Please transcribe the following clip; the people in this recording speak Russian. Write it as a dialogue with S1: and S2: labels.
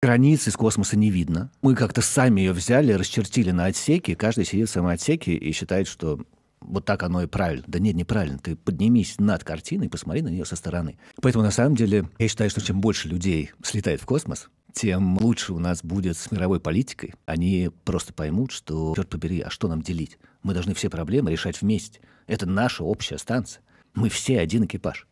S1: Границ из космоса не видно. Мы как-то сами ее взяли, расчертили на отсеки. Каждый сидит в своем отсеке и считает, что вот так оно и правильно. Да нет, неправильно. Ты поднимись над картиной и посмотри на нее со стороны. Поэтому, на самом деле, я считаю, что чем больше людей слетает в космос, тем лучше у нас будет с мировой политикой. Они просто поймут, что, черт побери, а что нам делить? Мы должны все проблемы решать вместе. Это наша общая станция. Мы все один экипаж.